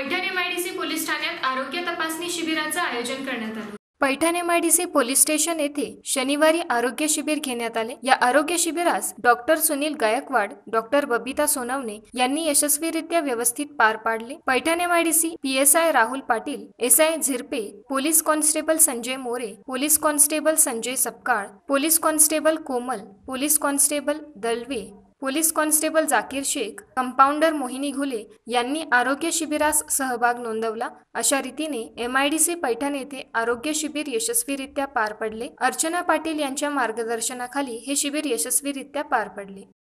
Paithan police ठाण्यात आरोग्य तपासणी आयोजन करण्यात पोलीस स्टेशन येथे शनिवारी आरोग्य शिबिर घेण्यात आले या आरोग्य शिबिरास डॉक्टर सुनील गायकवाड डॉक्टर बबीता सोनवणे यांनी यशस्वीरित्या व्यवस्थित पार पाडले Paithan S PSI Rahul Patil S I Zirpe police constable Sanjay More police constable Sanjay Sapkal police constable Komal police constable Dalwe police constable Zakir Shaikh compounder Mohini Ghule यांनी आरोग्य शिबिरास सहभाग नोंदवला अशा रीतीने M I D C Paithan येथे आरोग्य शिबिर यशस्वीरित्या पार पडले अर्चना पाटील यांच्या मार्गदर्शनाखाली हे शिबिर यशस्वीरित्या पार पडले